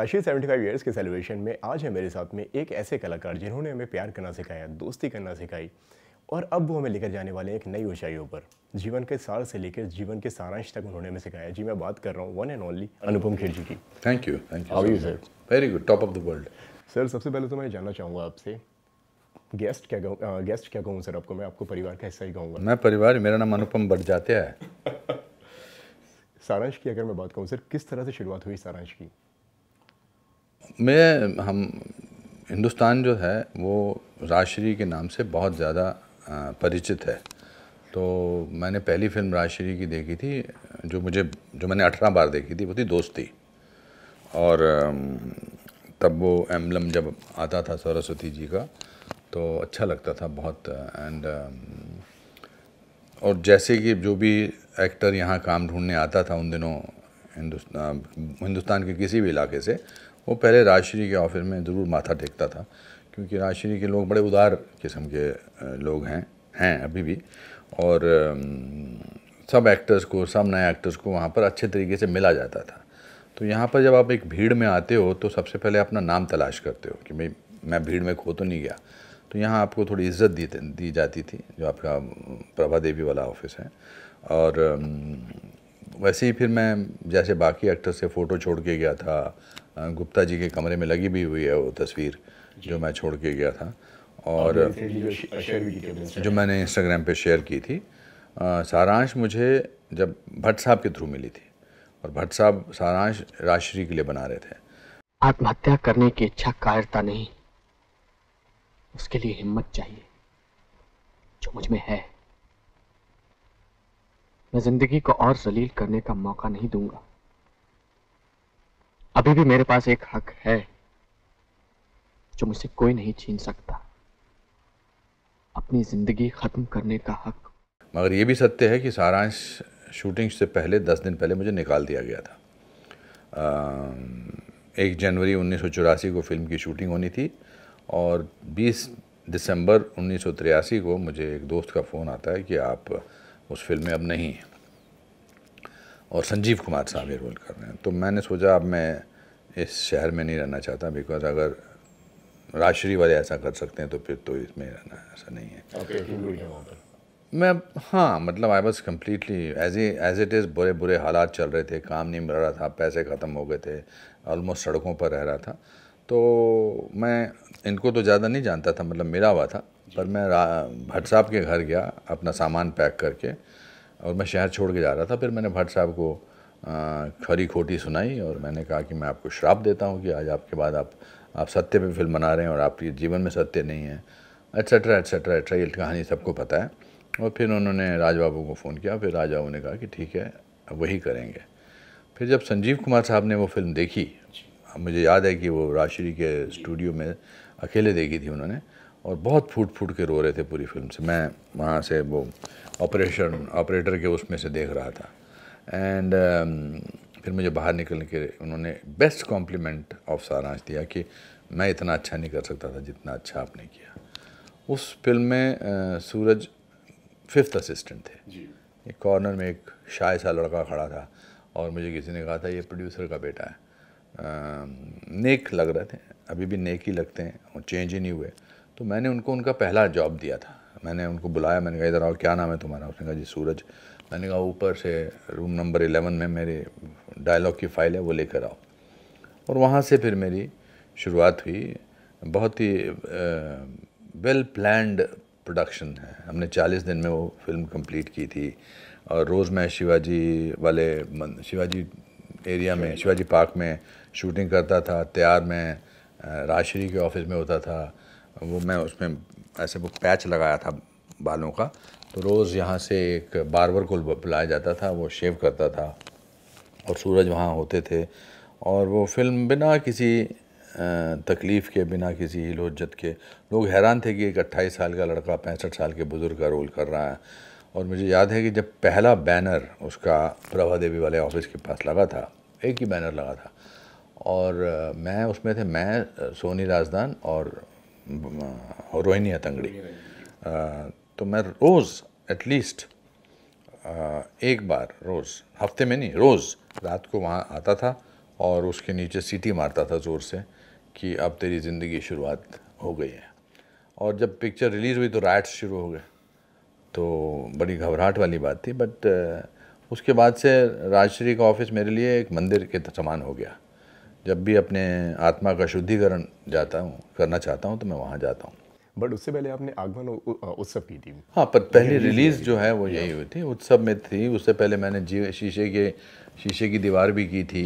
Rashid 75 years के celebration में आज है मेरे साथ में एक ऐसे कलाकार जिन्होंने हमें प्यार करना सिखाया दोस्ती करना सिखाई और अब वो हमें लेकर जाने वाले एक नई ऊंचाइयों पर जीवन के सार से लेकर जीवन के सारांश तक उन्होंने हमें सिखाया जी मैं बात कर रहा हूँ one and only Anupam Kher ji की thank you thank you sir very good top of the world sir सबसे पहले तो मैं जानना चाहूँगा आपसे गेस्ट क्या कहूँ गेस्ट क्या कहूँ सर आपको मैं आपको परिवार का हिस्सा ही कहूँगा मैं परिवार मेरा नाम अनुपम बढ़ जाते हैं सारांश की अगर मैं बात कहूँ सर किस तरह से शुरुआत हुई सारांश की में हम हिंदुस्तान जो है वो राजश्री के नाम से बहुत ज़्यादा परिचित है तो मैंने पहली फिल्म राजश्री की देखी थी जो मुझे जो मैंने अठारह बार देखी थी वो थी दोस्ती और तब वो एम्बलम जब आता था सरस्वती जी का तो अच्छा लगता था बहुत एंड और जैसे कि जो भी एक्टर यहाँ काम ढूंढने आता था उन दिनों हिंदुस्तान हिंदुस्तान के किसी भी इलाके से वो पहले राजश्री के ऑफिस में ज़रूर माथा टेकता था क्योंकि राजश्री के लोग बड़े उदार किस्म के लोग हैं हैं अभी भी और सब एक्टर्स को सब नए एक्टर्स को वहाँ पर अच्छे तरीके से मिला जाता था तो यहाँ पर जब आप एक भीड़ में आते हो तो सबसे पहले अपना नाम तलाश करते हो कि भाई मैं भीड़ में खो तो नहीं गया तो यहाँ आपको थोड़ी इज्जत दी दी जाती थी जो आपका प्रभा देवी वाला ऑफिस है और वैसे ही फिर मैं जैसे बाकी एक्टर्स से फ़ोटो छोड़ के गया था गुप्ता जी के कमरे में लगी भी हुई है वो तस्वीर जो मैं छोड़ के गया था और जो मैंने इंस्टाग्राम पे शेयर की थी सारांश मुझे जब भट्ट साहब के थ्रू मिली थी और भट्ट साहब सारांश राजश्री के लिए बना रहे थे आत्महत्या करने की इच्छा कायरता नहीं उसके लिए हिम्मत चाहिए जो मुझ में है मैं जिंदगी को और जलील करने का मौका नहीं दूंगा अभी भी मेरे पास एक हक है जो मुझसे कोई नहीं छीन सकता अपनी जिंदगी खत्म करने का हक मगर ये भी सत्य है कि सारांश शूटिंग से पहले दस दिन पहले मुझे निकाल दिया गया था आ, एक जनवरी उन्नीस को फिल्म की शूटिंग होनी थी और 20 दिसंबर उन्नीस को मुझे एक दोस्त का फ़ोन आता है कि आप उस फिल्म में अब नहीं हैं और संजीव कुमार साहब ये रोल कर रहे हैं तो मैंने सोचा अब मैं इस शहर में नहीं रहना चाहता बिकॉज अगर राजश्री वाले ऐसा कर सकते हैं तो फिर तो इसमें रहना ऐसा नहीं है मैं हाँ मतलब I was completely as as it is बुरे बुरे हालात चल रहे थे काम नहीं मिल रहा था पैसे ख़त्म हो गए थे ऑलमोस्ट सड़कों पर रह रहा था तो मैं इनको तो ज़्यादा नहीं जानता था मतलब मिला हुआ था पर मैं भट्ट साहब के घर गया अपना सामान पैक करके और मैं शहर छोड़ के जा रहा था फिर मैंने भट्ट साहब को खरी खोटी सुनाई और मैंने कहा कि मैं आपको श्राप देता हूँ कि आज आपके बाद आप आप सत्य पे फिल्म बना रहे हैं और आपके जीवन में सत्य नहीं है एट्सेट्रा एट्सेट्रा एट्सट्रा ये कहानी सबको पता है और फिर उन्होंने राज बाबू को फ़ोन किया फिर राज बाबू ने कहा कि ठीक है वही करेंगे फिर जब संजीव कुमार साहब ने वो फिल्म देखी मुझे याद है कि वो राजश्री के स्टूडियो में अकेले देखी थी उन्होंने और बहुत फूट फूट के रो रहे थे पूरी फिल्म से मैं वहाँ से वो ऑपरेशन ऑपरेटर के उसमें से देख रहा था एंड uh, um, फिर मुझे बाहर निकलने के उन्होंने बेस्ट कॉम्प्लीमेंट ऑफ सारांश दिया कि मैं इतना अच्छा नहीं कर सकता था जितना अच्छा आपने किया उस फिल्म में uh, सूरज फिफ्थ असिस्टेंट थे एक कॉर्नर में एक शाय सा लड़का खड़ा था और मुझे किसी ने कहा था ये प्रोड्यूसर का बेटा है आ, um, नेक लग रहे थे अभी भी नेक ही लगते हैं और चेंज ही नहीं हुए तो मैंने उनको उनका पहला जॉब दिया था मैंने उनको बुलाया मैंने कहा इधर आओ क्या नाम है तुम्हारा उसने कहा जी सूरज मैंने कहा ऊपर से रूम नंबर एलेवन में मेरे डायलॉग की फ़ाइल है वो लेकर आओ और वहाँ से फिर मेरी शुरुआत हुई बहुत ही वेल प्लान्ड प्रोडक्शन है हमने 40 दिन में वो फिल्म कंप्लीट की थी और रोज़ मैं शिवाजी वाले शिवाजी एरिया में शिवाजी पार्क में शूटिंग करता था तैयार में राजश्री के ऑफिस में होता था वो मैं उसमें ऐसे वो पैच लगाया था बालों का तो रोज़ यहाँ से एक बारबर को बुलाया जाता था वो शेव करता था और सूरज वहाँ होते थे और वो फिल्म बिना किसी तकलीफ़ के बिना किसी हिलोजत के लोग हैरान थे कि एक अट्ठाईस साल का लड़का पैंसठ साल के बुज़ुर्ग का रोल कर रहा है और मुझे याद है कि जब पहला बैनर उसका प्रभा देवी वाले ऑफिस के पास लगा था एक ही बैनर लगा था और मैं उसमें थे मैं सोनी राजदान और हेरोइन तंगड़ी तो मैं रोज़ एटलीस्ट एक बार रोज़ हफ्ते में नहीं रोज़ रात को वहाँ आता था और उसके नीचे सीटी मारता था ज़ोर से कि अब तेरी ज़िंदगी शुरुआत हो गई है और जब पिक्चर रिलीज़ हुई तो राइट्स शुरू हो गए तो बड़ी घबराहट वाली बात थी बट उसके बाद से राजश्री का ऑफिस मेरे लिए एक मंदिर के समान हो गया जब भी अपने आत्मा का शुद्धिकरण जाता हूँ करना चाहता हूँ तो मैं वहाँ जाता हूँ बट उससे पहले आपने आगमन उत्सव की थी हाँ पर तो पहली रिलीज़ जो है वो यही हुई थी उत्सव में थी उससे पहले मैंने जी शीशे के शीशे की दीवार भी की थी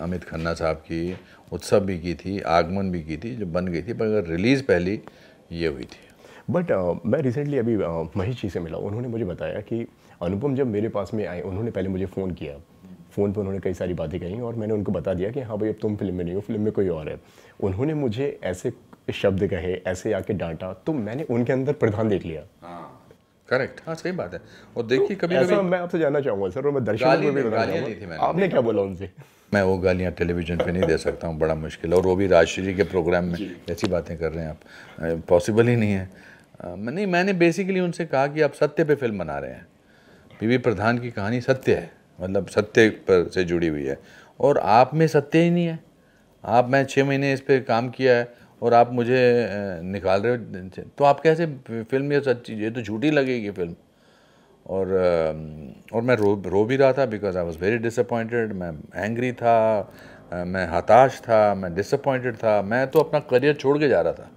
अमित खन्ना साहब की उत्सव भी की थी आगमन भी की थी जो बन गई थी पर रिलीज़ पहली ये हुई थी बट uh, मैं रिसेंटली अभी uh, महेश जी से मिला उन्होंने मुझे बताया कि अनुपम जब मेरे पास में आए उन्होंने पहले मुझे फ़ोन किया फ़ोन पर उन्होंने कई सारी बातें कही और मैंने उनको बता दिया कि हाँ भाई अब तुम फिल्म में नहीं हो फिल्म में कोई और है उन्होंने मुझे ऐसे शब्द कहे ऐसे आके डांटा तो मैंने उनके अंदर प्रधान देख लिया करेक्ट हाँ, हाँ सही बात है और देखिए कभी ऐसा मैं आपसे जानना चाहूँगा सर और मैं दर्शकों को भी बताना आपने क्या बोला उनसे मैं वो गालियाँ टेलीविज़न पे नहीं दे सकता हूँ बड़ा मुश्किल है और वो भी राजश्री के प्रोग्राम में ऐसी बातें कर रहे हैं आप पॉसिबल ही नहीं है नहीं मैंने बेसिकली उनसे कहा कि आप सत्य पे फिल्म बना रहे हैं पी प्रधान की कहानी सत्य है मतलब सत्य पर से जुड़ी हुई है और आप में सत्य ही नहीं है आप मैं छः महीने इस पर काम किया है और आप मुझे निकाल रहे हो तो आप कैसे फिल्म ये सच्ची ये तो झूठी लगेगी फिल्म और और मैं रो रो भी रहा था because I was very disappointed मैं एंग्री था मैं हताश था मैं डिसअपॉइंटेड था मैं तो अपना करियर छोड़ के जा रहा था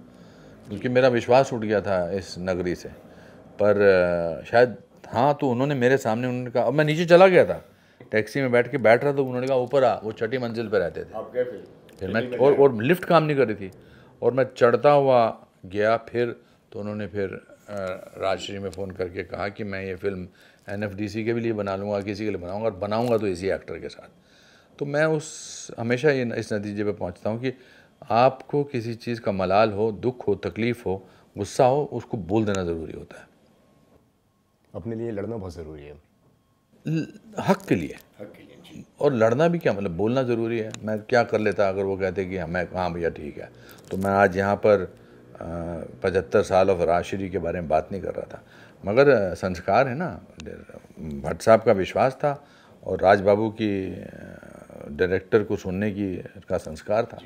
क्योंकि मेरा विश्वास उठ गया था इस नगरी से पर शायद हाँ तो उन्होंने मेरे सामने उन्होंने कहा अब मैं नीचे चला गया था टैक्सी में बैठ के बैठ रहा था तो उन्होंने कहा ऊपर आ वो छठी मंजिल पर रहते थे आप गए फिर फिर मैं और और लिफ्ट काम नहीं कर रही थी और मैं चढ़ता हुआ गया फिर तो उन्होंने फिर राजश्री में फ़ोन करके कहा कि मैं ये फ़िल्म एन के भी लिए बना लूँगा किसी के लिए बनाऊँगा और बनाऊँगा तो इसी एक्टर के साथ तो मैं उस हमेशा ये इस नतीजे पर पहुँचता हूँ कि आपको किसी चीज़ का मलाल हो दुख हो तकलीफ़ हो गुस्सा हो उसको बोल देना ज़रूरी होता है अपने लिए लड़ना बहुत ज़रूरी है हक के लिए हक के लिए और लड़ना भी क्या मतलब बोलना ज़रूरी है मैं क्या कर लेता अगर वो कहते कि हमें हाँ, हाँ भैया ठीक है तो मैं आज यहाँ पर पचहत्तर साल ऑफ राशरी के बारे में बात नहीं कर रहा था मगर संस्कार है ना भट्ट साहब का विश्वास था और राज बाबू की डायरेक्टर को सुनने की का संस्कार था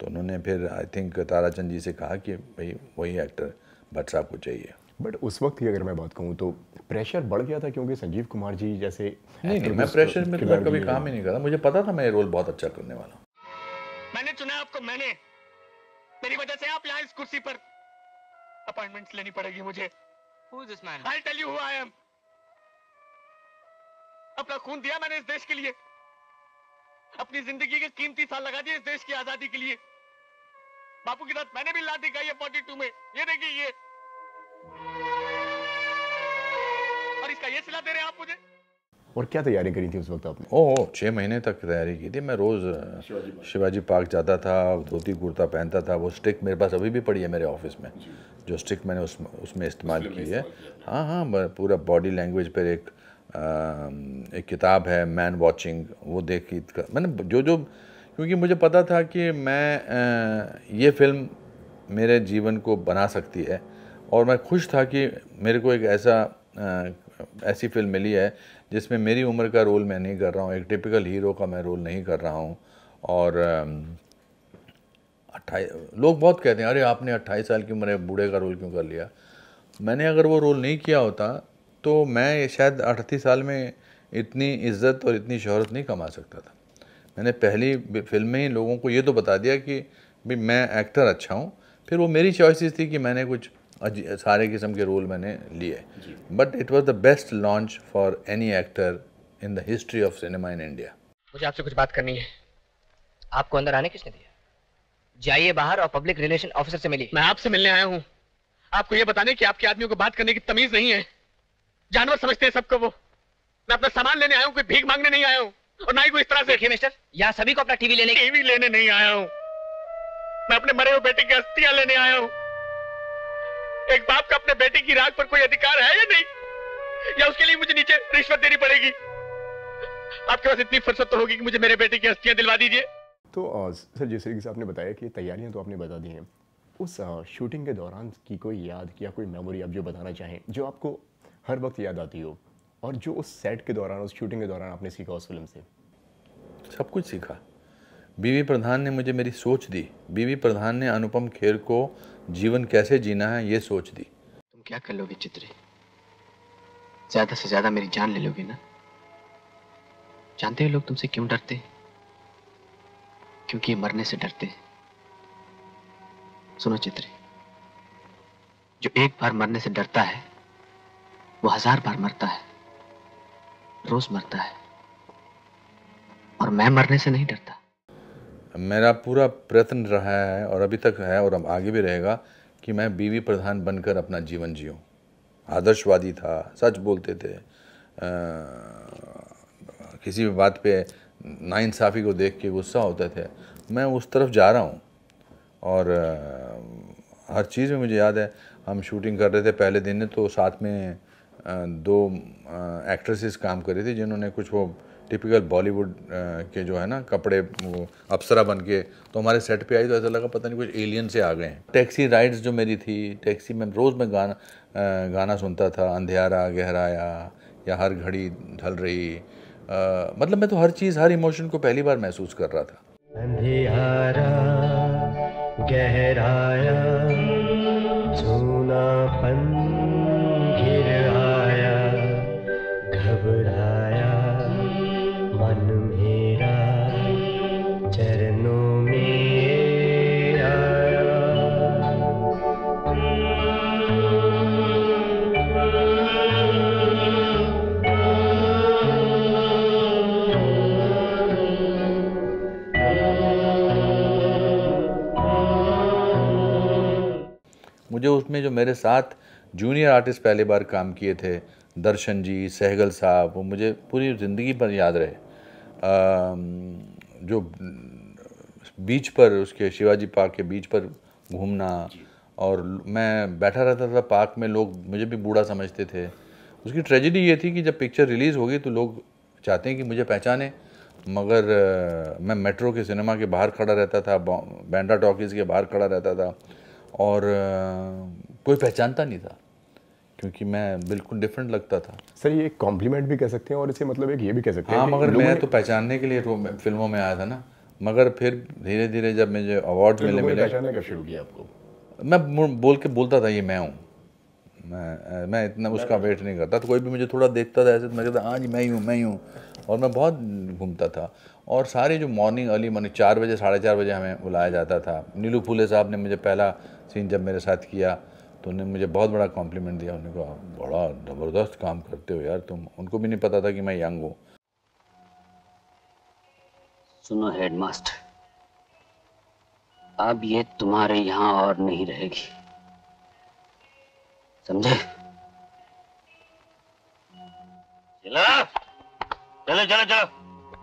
तो उन्होंने फिर आई थिंक ताराचंद जी से कहा कि भाई वही एक्टर भट्ट साहब को चाहिए बट उस वक्त की अगर मैं बात कहूँ तो प्रेशर बढ़ गया था क्योंकि संजीव कुमार जी जैसे नहीं नहीं मैं प्रेशर में तो कभी काम ही नहीं करा मुझे पता था मैं रोल बहुत अच्छा करने वाला मैंने चुना आपको मैंने मेरी वजह से आप यहाँ इस कुर्सी पर अपॉइंटमेंट्स लेनी पड़ेगी मुझे अपना खून दिया मैंने इस देश के लिए अपनी जिंदगी के कीमती साल लगा दिए इस देश की आजादी के लिए बापू की रात मैंने भी लात दिखाई है 42 में ये देखिए ये और इसका ये सिला दे रहे हैं आप मुझे और क्या तैयारी करी थी उस वक्त आपने ओह छः महीने तक तैयारी की थी मैं रोज़ शिवाजी पार्क जाता था धोती कुर्ता पहनता था वो स्टिक मेरे पास अभी भी पड़ी है मेरे ऑफिस में जो स्टिक मैंने उस उसमें इस्तेमाल की है हाँ हाँ पूरा बॉडी लैंग्वेज पर एक आ, एक किताब है मैन वॉचिंग वो देखी मैंने जो जो क्योंकि मुझे पता था कि मैं ये फिल्म मेरे जीवन को बना सकती है और मैं खुश था कि मेरे को एक ऐसा ऐसी फिल्म मिली है जिसमें मेरी उम्र का रोल मैं नहीं कर रहा हूँ एक टिपिकल हीरो का मैं रोल नहीं कर रहा हूँ और अट्ठाईस लोग बहुत कहते हैं अरे आपने अट्ठाईस साल की उम्र बूढ़े का रोल क्यों कर लिया मैंने अगर वो रोल नहीं किया होता तो मैं शायद अड़तीस साल में इतनी इज्जत और इतनी शहरत नहीं कमा सकता था मैंने पहली फिल्म में ही लोगों को ये तो बता दिया कि भाई मैं एक्टर अच्छा हूँ फिर वो मेरी चॉइसिस थी कि मैंने कुछ सारे किस्म के रोल मैंने लिए but it was the best launch for any actor in the history of cinema in India मुझे आपसे कुछ बात करनी है आपको अंदर आने किसने दिया जाइए बाहर और पब्लिक रिलेशन ऑफिसर से मिलिए मैं आपसे मिलने आया हूँ आपको यह बताने कि आपके आदमियों को बात करने की तमीज नहीं है जानवर समझते हैं सबको वो मैं अपना सामान लेने आया हूँ कोई भीख मांगने नहीं आया हूँ और ना ही कोई इस तरह से देखिए मिस्टर यहाँ सभी को अपना टीवी लेने टीवी लेने नहीं आया हूँ मैं अपने मरे हुए बेटे की अस्थियां लेने आया हूँ एक बाप का अपने बेटे की राग पर कोई अधिकार है या नहीं या उसके लिए मुझे नीचे रिश्वत देनी पड़ेगी आपके पास इतनी फुर्सत तो होगी कि मुझे मेरे बेटे की हस्तियां दिलवा दीजिए तो सर जिस तरीके से आपने बताया कि तैयारियां तो आपने बता दी हैं उस शूटिंग के दौरान की कोई याद या कोई मेमोरी आप जो बताना चाहें जो आपको हर वक्त याद आती हो और जो उस सेट के दौरान उस शूटिंग के दौरान आपने सीखा उस फिल्म से सब कुछ सीखा बीवी प्रधान ने मुझे मेरी सोच दी बीवी प्रधान ने अनुपम खेर को जीवन कैसे जीना है ये सोच दी तुम क्या कर लोगे चित्रे ज्यादा से ज्यादा मेरी जान ले लोगे ना जानते हो लोग तुमसे क्यों डरते क्योंकि ये मरने से डरते सुनो चित्रे जो एक बार मरने से डरता है वो हजार बार मरता है रोज मरता है और मैं मरने से नहीं डरता मेरा पूरा प्रयत्न रहा है और अभी तक है और अब आगे भी रहेगा कि मैं बीवी प्रधान बनकर अपना जीवन जीऊँ आदर्शवादी था सच बोलते थे आ, किसी भी बात पे नाइंसाफ़ी को देख के गुस्सा होते थे मैं उस तरफ जा रहा हूँ और आ, हर चीज़ में मुझे याद है हम शूटिंग कर रहे थे पहले दिन तो साथ में आ, दो एक्ट्रेसेस काम कर रही थी जिन्होंने कुछ वो टिपिकल बॉलीवुड uh, के जो है ना कपड़े अप्सरा बन के तो हमारे सेट पे आई तो ऐसा लगा पता नहीं कुछ एलियन से आ गए हैं टैक्सी राइड्स जो मेरी थी टैक्सी में रोज़ मैं गाना गाना सुनता था अंधेरा गहराया या हर घड़ी ढल रही आ, मतलब मैं तो हर चीज़ हर इमोशन को पहली बार महसूस कर रहा था अंधेरा गहराया पन मुझे उसमें जो मेरे साथ जूनियर आर्टिस्ट पहली बार काम किए थे दर्शन जी सहगल साहब वो मुझे पूरी ज़िंदगी पर याद रहे जो बीच पर उसके शिवाजी पार्क के बीच पर घूमना और मैं बैठा रहता था पार्क में लोग मुझे भी बूढ़ा समझते थे उसकी ट्रेजिडी ये थी कि जब पिक्चर रिलीज़ होगी तो लोग चाहते हैं कि मुझे पहचाने मगर मैं मेट्रो के सिनेमा के बाहर खड़ा रहता था बैंडा टॉकीज़ के बाहर खड़ा रहता था और कोई पहचानता नहीं था क्योंकि मैं बिल्कुल डिफरेंट लगता था सर ये एक कॉम्प्लीमेंट भी कह सकते हैं और इसे मतलब एक ये भी कह सकते हैं हाँ मगर मैं तो पहचानने के लिए फिल्मों में आया था ना मगर फिर धीरे धीरे जब मुझे अवार्ड मिले मिले पहचानने का शुरू किया आपको मैं बोल के बोलता था ये मैं हूँ मैं मैं इतना उसका वेट नहीं करता तो कोई भी मुझे थोड़ा देखता था ऐसे तो मैं कहता हाँ जी मैं ही हूँ मैं ही हूँ और मैं बहुत घूमता था और सारे जो मॉर्निंग अर्ली मॉर्निंग चार बजे साढ़े चार बजे हमें बुलाया जाता था नीलू फूले साहब ने मुझे पहला सीन जब मेरे साथ किया तो उन्होंने मुझे बहुत बड़ा कॉम्प्लीमेंट दिया उन्होंने कहा बड़ा ज़बरदस्त काम करते हो यार तुम उनको भी नहीं पता था कि मैं यंग हूँ सुनो हेडमास्टर अब ये तुम्हारे यहाँ और नहीं रहेगी समझे चलो चलो चलो चलो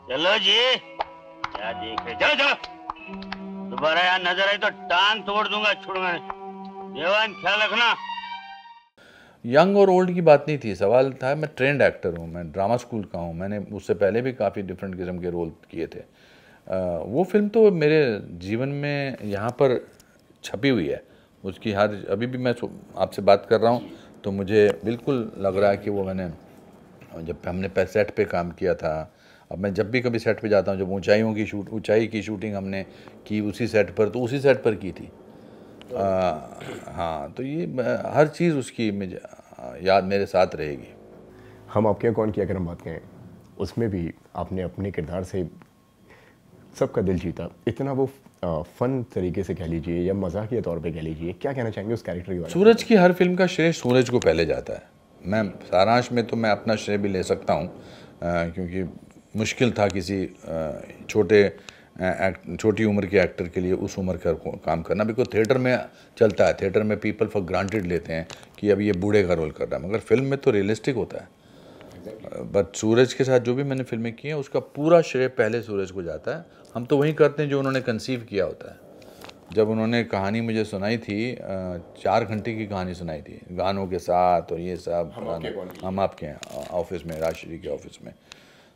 चलो जी क्या देख रहे चलो चलो दोबारा यहाँ नजर आई तो टांग तोड़ दूंगा छोड़ूंगा देवान ख्याल रखना यंग और ओल्ड की बात नहीं थी सवाल था मैं ट्रेंड एक्टर हूँ मैं ड्रामा स्कूल का हूँ मैंने उससे पहले भी काफ़ी डिफरेंट किस्म के रोल किए थे आ, वो फिल्म तो मेरे जीवन में यहाँ पर छपी हुई है उसकी हर अभी भी मैं आपसे बात कर रहा हूँ तो मुझे बिल्कुल लग रहा है कि वो मैंने जब हमने पैसेट पे काम किया था अब मैं जब भी कभी सेट पे जाता हूँ जब ऊंचाइयों की शूट ऊंचाई की शूटिंग हमने की उसी सेट पर तो उसी सेट पर की थी तो आ, हाँ तो ये हर चीज़ उसकी याद मेरे साथ रहेगी हम आपके कौन की अगर हम बात करें उसमें भी आपने अपने किरदार से सबका दिल जीता इतना वो फ़न तरीके से कह लीजिए या मजाक के तौर पे कह लीजिए क्या कहना चाहेंगे उस कैरेक्टर के बारे सूरज की हर फिल्म का श्रेय सूरज को पहले जाता है मैं सारांश में तो मैं अपना श्रेय भी ले सकता हूँ क्योंकि मुश्किल था किसी छोटे छोटी उम्र के एक्टर के लिए उस उम्र का काम करना बिकॉज थिएटर में चलता है थिएटर में पीपल फॉर ग्रांटेड लेते हैं कि अब ये बूढ़े का रोल कर रहा है मगर फिल्म में तो रियलिस्टिक होता है बट सूरज के साथ जो भी मैंने फिल्में की हैं उसका पूरा श्रेय पहले सूरज को जाता है हम तो वही करते हैं जो उन्होंने कंसीव किया होता है जब उन्होंने कहानी मुझे सुनाई थी चार घंटे की कहानी सुनाई थी गानों के साथ और ये सब हम आपके हैं ऑफिस में राजश्री के ऑफिस में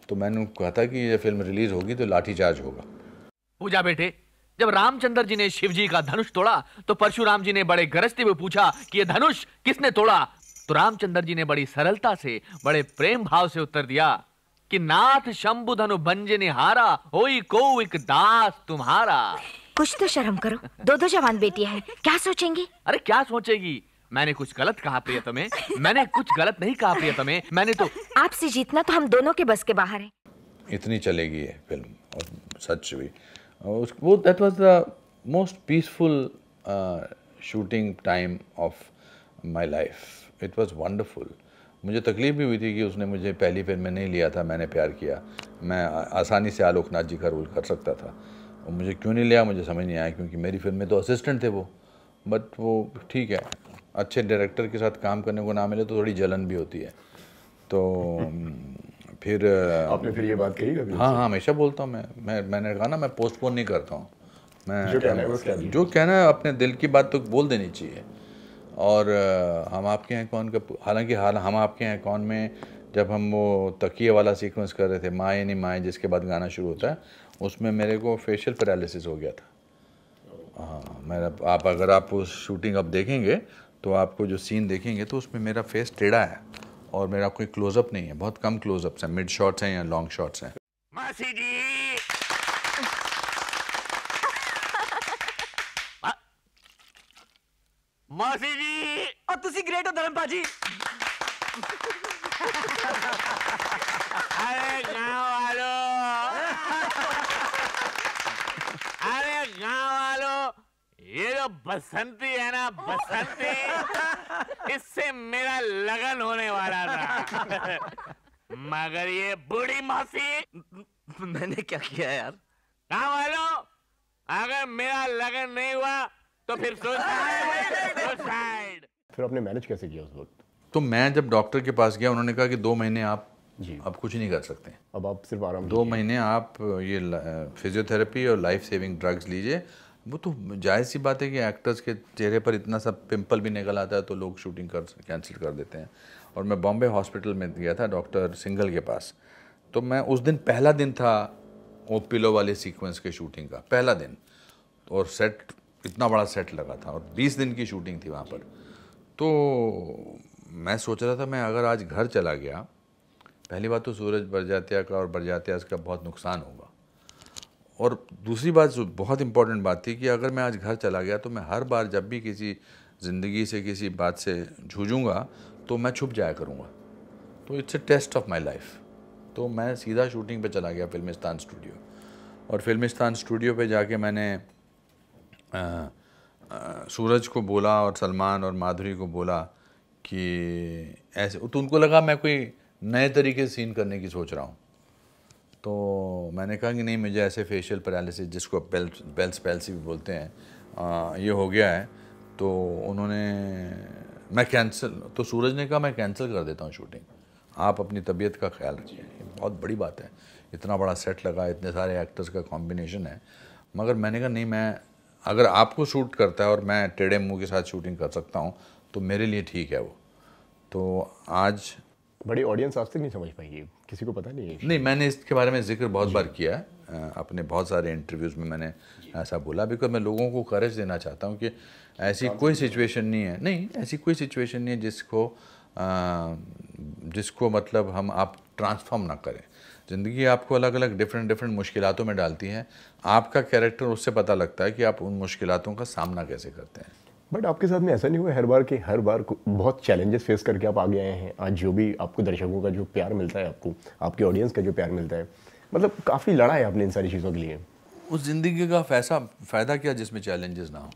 तो मैंने कहा था कि ये फिल्म रिलीज होगी तो लाठी चार्ज होगा पूजा बेटे जब रामचंद्र जी ने शिव जी का धनुष तोड़ा तो परशुराम जी ने बड़े गरजते हुए पूछा कि ये धनुष किसने तोड़ा तो रामचंद्र जी ने बड़ी सरलता से बड़े प्रेम भाव से उत्तर दिया कि नाथ शंभु धनु भंजे ने हारा होई को एक दास तुम्हारा कुछ तो शर्म करो दो दो जवान बेटी है क्या सोचेंगी अरे क्या सोचेगी मैंने कुछ गलत कहा प्रियतमे मैंने कुछ गलत नहीं कहा प्रियतमे मैंने तो आपसे जीतना तो हम दोनों के बस के बाहर है इतनी चलेगी है फिल्म और सच भी वो that was the most peaceful shooting time of my life it was wonderful मुझे तकलीफ भी हुई थी कि उसने मुझे पहली फिल्म में नहीं लिया था मैंने प्यार किया मैं आसानी से आलोकनाथ जी का रोल कर सकता था और मुझे क्यों नहीं लिया मुझे समझ नहीं आया क्योंकि मेरी फिल्म में तो असिस्टेंट थे वो बट वो ठीक है अच्छे डायरेक्टर के साथ काम करने को ना मिले तो थोड़ी जलन भी होती है तो फिर आपने फिर ये बात कही कभी हाँ हाँ हमेशा बोलता हूँ मैं मैं मैंने कहा ना मैं पोस्टपोन नहीं करता हूँ मैं जो कहना है जो कहना है अपने दिल की बात तो बोल देनी चाहिए और हम आपके हैं कौन का हालांकि हाल हम आपके हैं कौन में जब हम वो तकिए वाला सीक्वेंस कर रहे थे माए नहीं माए जिसके बाद गाना शुरू होता है उसमें मेरे को फेशियल पैरालिसिस हो गया था हाँ मेरा आप अगर आप उस शूटिंग अब देखेंगे तो आपको जो सीन देखेंगे तो उसमें मेरा फेस टेढ़ा है और मेरा कोई क्लोजअप नहीं है बहुत कम क्लोजअप्स हैं मिड शॉट्स हैं या लॉन्ग शॉट्स हैं मासी जी मासी जी और तुसी ग्रेट हो धर्म जी अरे गांव वालों अरे गांव वालों ये जो बसंती है ना बसंती इससे मेरा लगन होने वाला था मगर ये बूढ़ी मासी मैंने क्या किया यार कहा वालों अगर मेरा लगन नहीं हुआ तो फिर सुसाइड फिर आपने मैनेज कैसे किया उस वक्त तो मैं जब डॉक्टर के पास गया उन्होंने कहा कि दो महीने आप जी आप कुछ नहीं कर सकते अब आप सिर्फ आराम दो महीने आप ये फिजियोथेरेपी और लाइफ सेविंग ड्रग्स लीजिए वो तो जायज़ सी बात है कि एक्टर्स के चेहरे पर इतना सा पिंपल भी निकल आता है तो लोग शूटिंग कर कैंसिल कर देते हैं और मैं बॉम्बे हॉस्पिटल में गया था डॉक्टर सिंगल के पास तो मैं उस दिन पहला दिन था वो पिलो वाले सीक्वेंस के शूटिंग का पहला दिन और सेट इतना बड़ा सेट लगा था और बीस दिन की शूटिंग थी वहाँ पर तो मैं सोच रहा था मैं अगर आज घर चला गया पहली बात तो सूरज बरजातिया का और बरजातिया का बहुत नुकसान होगा और दूसरी बात जो बहुत इंपॉर्टेंट बात थी कि अगर मैं आज घर चला गया तो मैं हर बार जब भी किसी ज़िंदगी से किसी बात से जूझूँगा तो मैं छुप जाया करूँगा तो it's a test of my life तो मैं सीधा शूटिंग पे चला गया फिल्मिस्तान स्टूडियो और फिल्मिस्तान स्टूडियो पे जाके मैंने आ, आ, सूरज को बोला और सलमान और माधुरी को बोला कि ऐसे तो उनको लगा मैं कोई नए तरीके से सीन करने की सोच रहा हूँ तो मैंने कहा कि नहीं मुझे ऐसे फेशियल पैरालिसिस जिसको बेल्स बेल्स पैलसी भी बोलते हैं आ, ये हो गया है तो उन्होंने मैं कैंसिल तो सूरज ने कहा मैं कैंसिल कर देता हूँ शूटिंग आप अपनी तबीयत का ख्याल रखिए बहुत बड़ी बात है इतना बड़ा सेट लगा इतने सारे एक्टर्स का कॉम्बिनेशन है मगर मैंने कहा नहीं मैं अगर आपको शूट करता है और मैं टेढ़े मुँह के साथ शूटिंग कर सकता हूँ तो मेरे लिए ठीक है वो तो आज बड़ी ऑडियंस आज तक नहीं समझ पाएगी किसी को पता नहीं है नहीं मैंने इसके बारे में जिक्र बहुत बार किया है अपने बहुत सारे इंटरव्यूज़ में मैंने ऐसा बोला बिकॉज मैं लोगों को करेज देना चाहता हूँ कि ऐसी कोई सिचुएशन नहीं है नहीं ऐसी कोई सिचुएशन नहीं है जिसको जिसको मतलब हम आप ट्रांसफॉर्म ना करें ज़िंदगी आपको अलग अलग डिफरेंट डिफरेंट मुश्किलों में डालती है आपका कैरेक्टर उससे पता लगता है कि आप उन मुश्किलों का सामना कैसे करते हैं बट आपके साथ में ऐसा नहीं हुआ हर बार कि हर बार बहुत चैलेंजेस फेस करके आप आगे आए हैं आज जो भी आपको दर्शकों का जो प्यार मिलता है आपको आपके ऑडियंस का जो प्यार मिलता है मतलब काफ़ी लड़ा है आपने इन सारी चीज़ों के लिए उस ज़िंदगी का फैसा फ़ायदा क्या जिसमें चैलेंजेस ना हो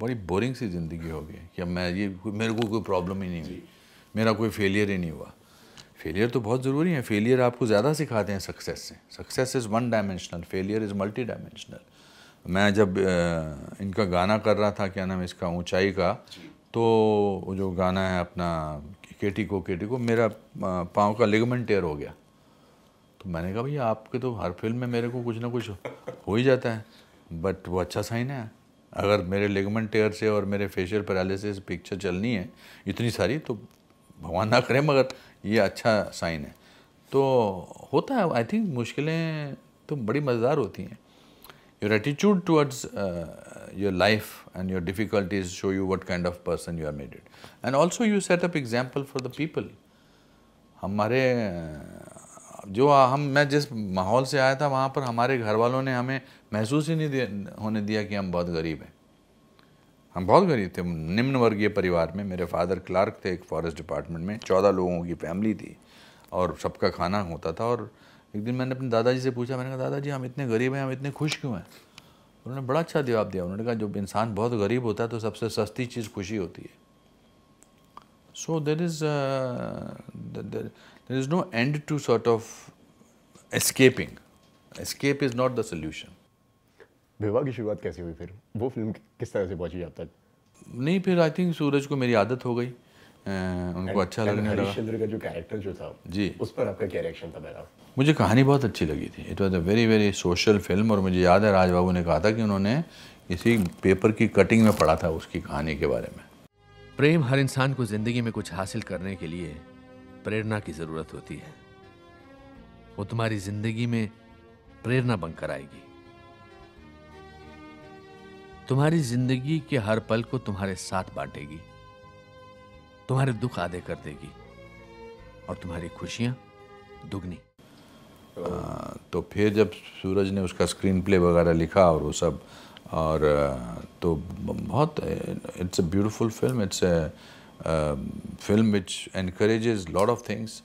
बड़ी बोरिंग सी ज़िंदगी हो गई कि मैं ये मेरे को कोई प्रॉब्लम ही नहीं हुई मेरा कोई फेलियर ही नहीं हुआ फेलियर तो बहुत ज़रूरी है फेलियर आपको ज़्यादा सिखाते हैं सक्सेस से success is one dimensional failure is multi dimensional मैं जब इनका गाना कर रहा था क्या नाम इसका ऊंचाई का तो जो गाना है अपना केटी को केटी को मेरा पाँव का लिगमेंट टेयर हो गया तो मैंने कहा भैया आपके तो हर फिल्म में मेरे को कुछ ना कुछ हो ही जाता है बट वो अच्छा साइन है अगर मेरे लेगमेंट टेयर से और मेरे फेशियल पैरालिसिस पिक्चर चलनी है इतनी सारी तो भगवान ना करें मगर ये अच्छा साइन है तो होता है आई थिंक मुश्किलें तो बड़ी मज़ेदार होती हैं Your attitude towards uh, your life and your difficulties show you what kind of person you are made it. And also you set up example for the people. हमारे जो हम मैं जिस माहौल से आया था वहाँ पर हमारे घर वालों ने हमें महसूस ही नहीं दिया होने दिया कि हम बहुत गरीब हैं हम बहुत गरीब थे निम्न वर्गीय परिवार में मेरे फादर क्लार्क थे एक फॉरेस्ट डिपार्टमेंट में चौदह लोगों की फैमिली थी और सबका खाना होता था और एक दिन मैंने अपने दादाजी से पूछा मैंने कहा दादाजी हम इतने गरीब हैं हम इतने खुश क्यों हैं उन्होंने बड़ा अच्छा जवाब दिया उन्होंने कहा जब इंसान बहुत गरीब होता है तो सबसे सस्ती चीज़ खुशी होती है so there is there is no end to sort of escaping escape is not the solution विवाह की शुरुआत कैसे हुई फिर वो फिल्म किस तरह से पहुंची आप तक नहीं फिर आई थिंक सूरज को मेरी आदत हो गई उनको and, अच्छा लगने लगा का जो कैरेक्टर जो था जी उस पर आपका क्या रिएक्शन था मेरा मुझे कहानी बहुत अच्छी लगी थी it was a very very social film और मुझे याद है राजबाबू ने कहा था कि उन्होंने इसी पेपर की कटिंग में पढ़ा था उसकी कहानी के बारे में प्रेम हर इंसान को ज़िंदगी में कुछ हासिल करने के लिए प्रेरणा की ज़रूरत होती है वो तुम्हारी ज़िंदगी में प्रेरणा बनकर आएगी तुम्हारी ज़िंदगी के हर पल को तुम्हारे साथ बांटेगी तुम्हारे दुख आधे कर देगी और तुम्हारी खुशियां दुगनी तो, तो फिर जब सूरज ने उसका स्क्रीन प्ले वगैरह लिखा और वो सब और तो बहुत it's a beautiful film it's a film which encourage lot of things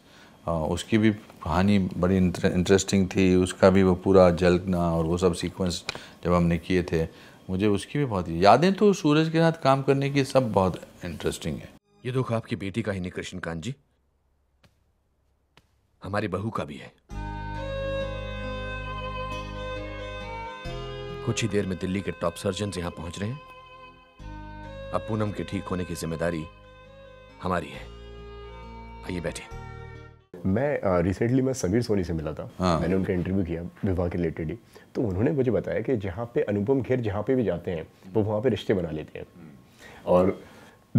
उसकी भी कहानी बड़ी इंटरेस्टिंग थी उसका भी वो पूरा जलकना और वो सब सीक्वेंस जब हमने किए थे मुझे उसकी भी बहुत यादें तो सूरज के साथ काम करने की सब बहुत इंटरेस्टिंग है ये दुख तो आपकी बेटी का ही नहीं कृष्णकांत जी हमारी बहू का भी है कुछ ही देर में दिल्ली के टॉप सर्जन यहां पहुंच रहे हैं अब पूनम के ठीक होने की जिम्मेदारी हमारी है आइए बैठे मैं रिसेंटली मैं समीर सोनी से मिला था हाँ। मैंने उनका इंटरव्यू किया विवाह के रिलेटेड ही तो उन्होंने मुझे बताया कि जहाँ पे अनुपम खेर जहाँ पे भी जाते हैं वो वहाँ पे रिश्ते बना लेते हैं और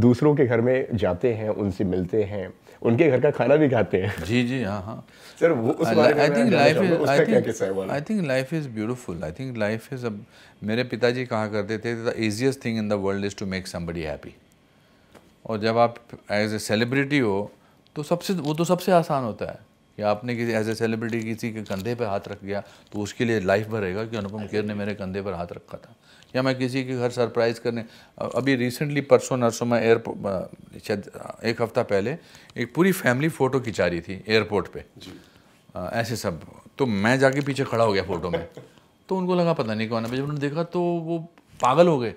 दूसरों के घर में जाते हैं उनसे मिलते हैं उनके घर का खाना भी खाते हैं जी जी हाँ हाँ सर वो उस I think life I think life is beautiful I think life is अब मेरे पिताजी कहा करते थे the easiest thing in the world is to make somebody happy और जब आप एज ए सेलिब्रिटी हो तो सबसे वो तो सबसे आसान होता है कि आपने किसी एज ए सेलिब्रिटी किसी के कंधे पर हाथ रख दिया तो उसके लिए लाइफ भरेगा कि अनुपम खेर ने मेरे कंधे पर हाथ रखा था या मैं किसी के घर सरप्राइज़ करने अभी रिसेंटली परसों नरसों में एयरपोर्ट शायद एक हफ़्ता पहले एक पूरी फैमिली फ़ोटो खिंचा रही थी एयरपोर्ट पे ऐसे सब तो मैं जाके पीछे खड़ा हो गया फ़ोटो में तो उनको लगा पता नहीं कौन है जब उन्होंने देखा तो वो पागल हो गए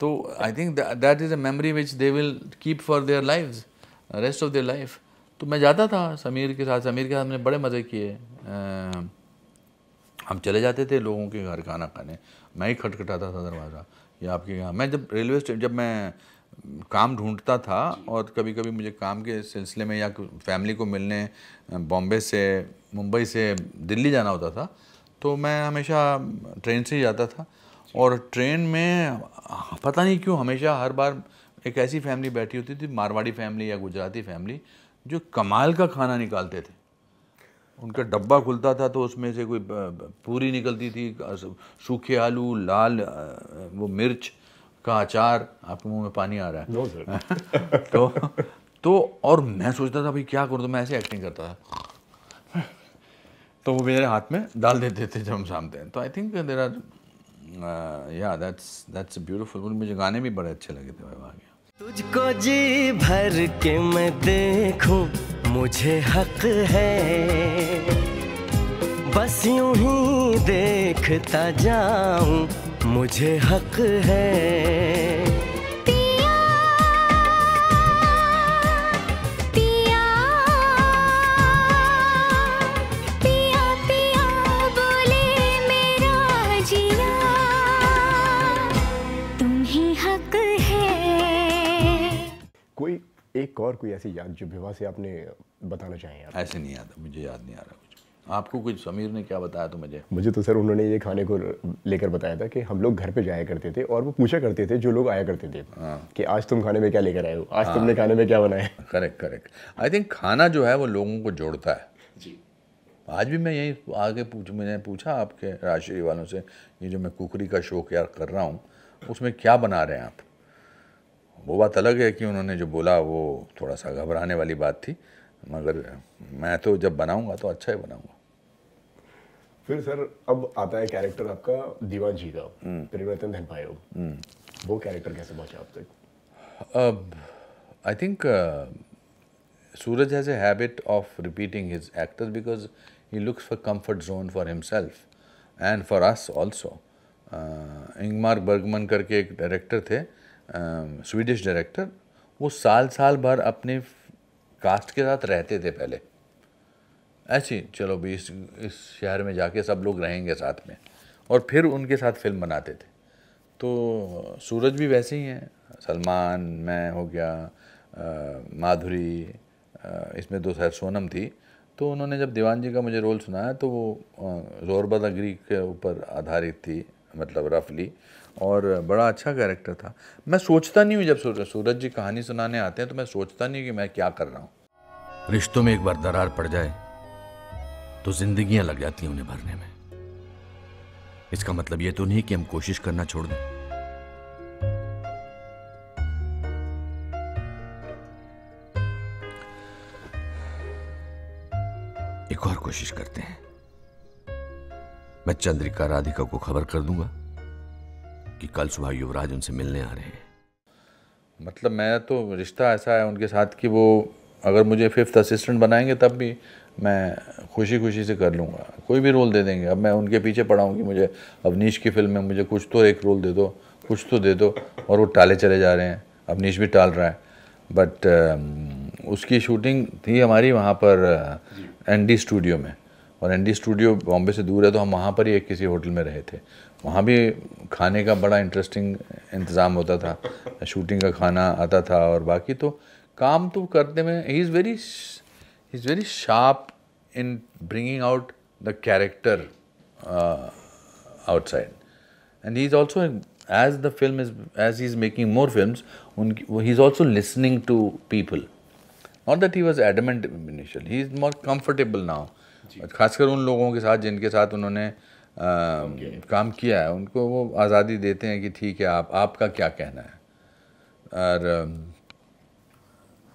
तो I think that is a memory which they will keep for their life rest of their life तो मैं जाता था समीर के साथ समीर के साथ मैंने बड़े मज़े किए हम चले जाते थे लोगों के घर खाना खाने मैं ही खटखटाता था दरवाज़ा ये आपके यहाँ मैं जब रेलवे स्टेशन जब मैं काम ढूंढता था और कभी कभी मुझे काम के सिलसिले में या फैमिली को मिलने बॉम्बे से मुंबई से दिल्ली जाना होता था तो मैं हमेशा ट्रेन से ही जाता था और ट्रेन में पता नहीं क्यों हमेशा हर बार एक ऐसी फैमिली बैठी होती थी मारवाड़ी फैमिली या गुजराती फैमिली जो कमाल का खाना निकालते थे उनका डब्बा खुलता था तो उसमें से कोई पूरी निकलती थी सूखे आलू लाल वो मिर्च का अचार आपके मुंह में पानी आ रहा है no, तो तो और मैं सोचता था भाई क्या करूँ तो मैं ऐसे एक्टिंग करता था तो वो मेरे हाथ में डाल देते थे जब हम सामते हैं तो आई थिंक देर आर या दैट्स दैट्स ब्यूटीफुल मुझे गाने भी बड़े अच्छे लगे थे भाई वहाँ के तुझको जी भर के मैं देखूं मुझे हक है बस यूं ही देखता जाऊं मुझे हक है एक और कोई ऐसी याद जो विवाह से आपने बताना चाहें यार ऐसे नहीं आता मुझे याद नहीं आ रहा कुछ आपको कुछ समीर ने क्या बताया तो मुझे मुझे तो सर उन्होंने ये खाने को लेकर बताया था कि हम लोग घर पे जाया करते थे और वो पूछा करते थे जो लोग आया करते थे हाँ। कि आज तुम खाने में क्या लेकर आए हो आज हाँ। तुमने खाने में क्या बनाया करेक्ट करेक्ट आई थिंक खाना जो है वो लोगों को जोड़ता है जी आज भी मैं यही आगे पूछ मैंने पूछा आपके राजश्री वालों से ये जो मैं कुकरी का शौक यार कर रहा हूँ उसमें क्या बना रहे हैं आप वो बात अलग है कि उन्होंने जो बोला वो थोड़ा सा घबराने वाली बात थी मगर मैं तो जब बनाऊंगा तो अच्छा ही बनाऊंगा फिर सर अब आता है कैरेक्टर आपका दीवान जी का हम्म। परिवर्तन धन पायो हम्म। वो कैरेक्टर कैसे पहुंचा आप तक अब I think Suraj has a habit of repeating his actors because he looks for comfort zone for himself and for us also Ingmar Bergman करके एक डायरेक्टर थे uh, स्वीडिश um, डायरेक्टर वो साल साल भर अपने कास्ट के साथ रहते थे पहले ऐसे चलो भी इस इस शहर में जाके सब लोग रहेंगे साथ में और फिर उनके साथ फिल्म बनाते थे तो सूरज भी वैसे ही हैं सलमान मैं हो गया माधुरी इसमें दो सर सोनम थी तो उन्होंने जब दीवान जी का मुझे रोल सुनाया तो वो जोरबदा ग्रीक के ऊपर आधारित थी मतलब रफली और बड़ा अच्छा कैरेक्टर था मैं सोचता नहीं हूँ जब सूरज जी कहानी सुनाने आते हैं तो मैं सोचता नहीं कि मैं क्या कर रहा हूँ रिश्तों में एक बार दरार पड़ जाए तो जिंदगियां लग जाती हैं उन्हें भरने में इसका मतलब यह तो नहीं कि हम कोशिश करना छोड़ दें एक और कोशिश करते हैं मैं चंद्रिका राधिका को खबर कर दूंगा कि कल सुबह युवराज उनसे मिलने आ रहे हैं मतलब मैं तो रिश्ता ऐसा है उनके साथ कि वो अगर मुझे फिफ्थ असिस्टेंट बनाएंगे तब भी मैं खुशी खुशी से कर लूँगा कोई भी रोल दे देंगे अब मैं उनके पीछे पड़ा कि मुझे अवनीश की फिल्म में मुझे कुछ तो एक रोल दे दो कुछ तो दे दो और वो टाले चले जा रहे हैं अवनीश भी टाल रहा है बट um, उसकी शूटिंग थी हमारी वहाँ पर एनडी uh, स्टूडियो में और एनडी स्टूडियो बॉम्बे से दूर है तो हम वहाँ पर ही एक किसी होटल में रहे थे वहाँ भी खाने का बड़ा इंटरेस्टिंग इंतज़ाम होता था शूटिंग का खाना आता था और बाकी तो काम तो करने में he is very he is very sharp in bringing out the character outside and he is also as the as he is making more film उनकी he is also listening to people not that he was adamant initial he is more comfortable now खासकर उन लोगों के साथ जिनके साथ उन्होंने आ, okay. काम किया है उनको वो आज़ादी देते हैं कि ठीक है आप आपका क्या कहना है और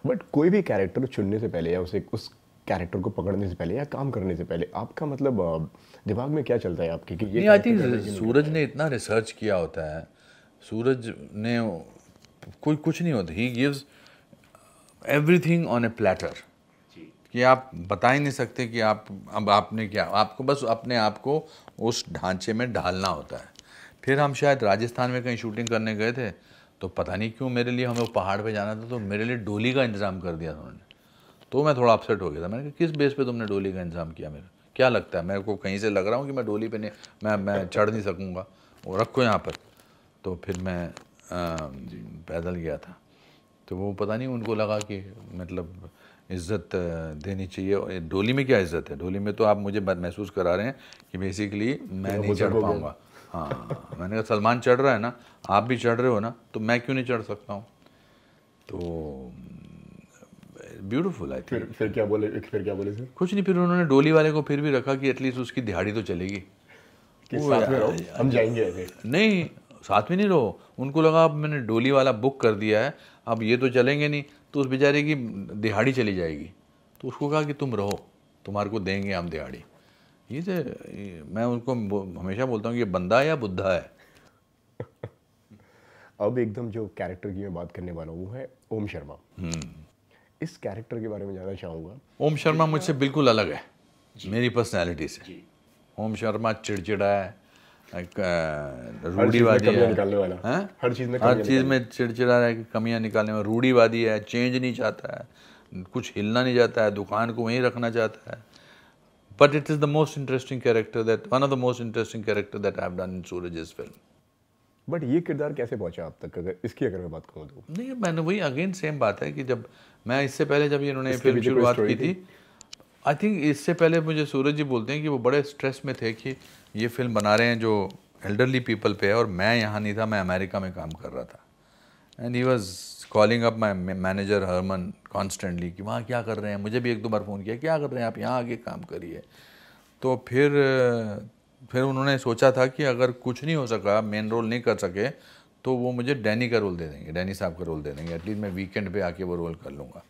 बट कोई भी कैरेक्टर चुनने से पहले या उसे उस कैरेक्टर को पकड़ने से पहले या काम करने से पहले आपका मतलब दिमाग में क्या चलता है आपके कि ये आई थिंक सूरज ने इतना रिसर्च किया होता है सूरज ने कोई कुछ नहीं होता he gives everything on a platter कि आप बता ही नहीं सकते कि आप अब आपने क्या आपको बस अपने आप को उस ढांचे में ढालना होता है फिर हम शायद राजस्थान में कहीं शूटिंग करने गए थे तो पता नहीं क्यों मेरे लिए हमें पहाड़ पे जाना था तो मेरे लिए डोली का इंतज़ाम कर दिया था उन्होंने तो मैं थोड़ा अपसेट हो गया था मैंने कहा किस बेस पे तुमने डोली का इंतजाम किया मेरा क्या लगता है मेरे को कहीं से लग रहा हूँ कि मैं डोली पे नहीं मैं मैं चढ़ नहीं सकूँगा वो रखो यहाँ पर तो फिर मैं पैदल गया था तो वो पता नहीं उनको लगा कि मतलब इज़्ज़त देनी चाहिए डोली में क्या इज़्ज़त है डोली में तो आप मुझे महसूस करा रहे हैं कि बेसिकली मैं तो नहीं चढ़ पाऊंगा हाँ मैंने कहा सलमान चढ़ रहा है ना आप भी चढ़ रहे हो ना तो मैं क्यों नहीं चढ़ सकता हूँ तो ब्यूटीफुल आई थिंक फिर क्या बोले फिर क्या बोले सर कुछ नहीं फिर उन्होंने डोली वाले को फिर भी रखा कि एटलीस्ट उसकी दिहाड़ी तो चलेगी हम जाएंगे नहीं साथ में नहीं रहो उनको लगा अब मैंने डोली वाला बुक कर दिया है अब ये तो चलेंगे नहीं तो उस बेचारे की दिहाड़ी चली जाएगी तो उसको कहा कि तुम रहो तुम्हारे को देंगे हम दिहाड़ी ये तो मैं उनको हमेशा बोलता हूँ ये बंदा या बुद्धा है अब एकदम जो कैरेक्टर की मैं बात करने वाला हूँ वो है ओम शर्मा हम्म। इस कैरेक्टर के बारे में जानना चाहूँगा ओम शर्मा मुझसे बिल्कुल अलग है मेरी पर्सनैलिटी से ओम शर्मा चिड़चिड़ा है रूढ़ीवादी है हाँ? हर चीज में हर चीज में चिड़चिड़ा है कमियां निकालने में रूढ़ीवादी है चेंज नहीं चाहता है कुछ हिलना नहीं चाहता है दुकान को वहीं रखना चाहता है but it is the most interesting character that one of the most interesting character that I have done in Suraj Suraj's film but ये किरदार कैसे पहुंचा आप तक अगर इसकी अगर मैं बात कहूँ तो नहीं मैंने वही अगेन सेम बात है कि जब मैं इससे पहले जब इन्होंने फिल्म शुरुआत की थी, थी आई थिंक इससे पहले मुझे सूरज जी बोलते हैं कि वो बड़े स्ट्रेस में थे कि ये फिल्म बना रहे हैं जो एल्डरली पीपल पे है और मैं यहाँ नहीं था मैं अमेरिका में काम कर रहा था and he was calling up my manager Harman constantly कि वहाँ क्या कर रहे हैं मुझे भी एक दो बार फ़ोन किया क्या कर रहे हैं आप यहाँ आके काम करिए तो फिर फिर उन्होंने सोचा था कि अगर कुछ नहीं हो सका मेन रोल नहीं कर सके तो वो मुझे डैनी का रोल दे देंगे डैनी साहब का रोल दे देंगे एटलीस्ट मैं वीकेंड पे आके वो रोल कर लूँगा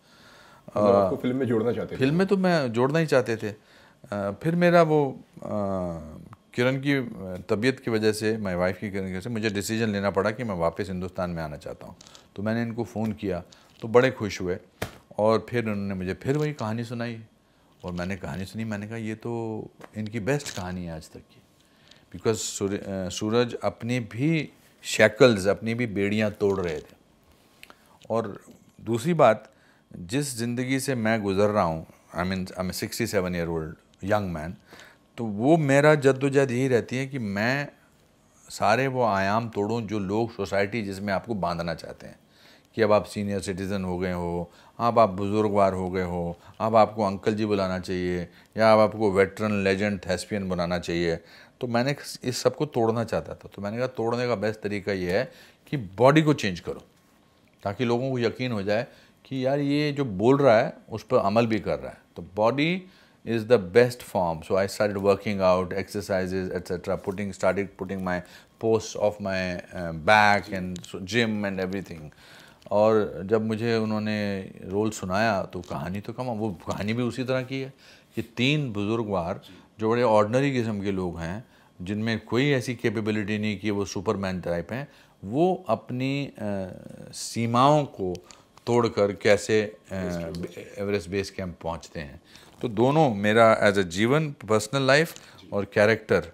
आपको हाँ। फिल्म में जोड़ना चाहते फिल्म में तो मैं जोड़ना ही चाहते थे फिर मेरा वो किरण की तबीयत की वजह से माई वाइफ की किरण की वजह से मुझे डिसीजन लेना पड़ा कि मैं वापस हिंदुस्तान में आना चाहता हूँ तो मैंने इनको फ़ोन किया तो बड़े खुश हुए और फिर उन्होंने मुझे फिर वही कहानी सुनाई और मैंने कहानी सुनी मैंने कहा ये तो इनकी बेस्ट कहानी है आज तक की बिकॉज सूरज अपनी भी शैकल्स अपनी भी बेड़ियाँ तोड़ रहे थे और दूसरी बात जिस ज़िंदगी से मैं गुज़र रहा हूँ I mean I mean sixty seven year old young man तो वो मेरा जद्दोजहद यही रहती है कि मैं सारे वो आयाम तोड़ूँ जो लोग सोसाइटी जिसमें आपको बांधना चाहते हैं कि अब आप सीनियर सिटीज़न हो गए हो अब आप बुज़ुर्गवार हो गए हो अब आपको अंकल जी बुलाना चाहिए या अब आपको वेटरन लेजेंड थेस्पियन बनाना चाहिए तो मैंने इस सब को तोड़ना चाहता था तो मैंने कहा तोड़ने का बेस्ट तरीका ये है कि बॉडी को चेंज करो ताकि लोगों को यकीन हो जाए कि यार ये जो बोल रहा है उस पर अमल भी कर रहा है तो body is the best form so I start working out exercise etcetera putting starting putting my post of my back and gym and everything और जब मुझे उन्होंने रोल सुनाया तो कहानी तो कम वो कहानी भी उसी तरह की है कि तीन बुजुर्गवार जो बड़े ऑर्डनरी किस्म के लोग हैं जिनमें कोई ऐसी कैपेबिलिटी नहीं कि वो सुपरमैन टाइप हैं वो अपनी आ, uh, सीमाओं को तोड़कर कैसे एवरेस्ट बेस कैंप पहुंचते हैं तो दोनों मेरा एज अ जीवन पर्सनल लाइफ और कैरेक्टर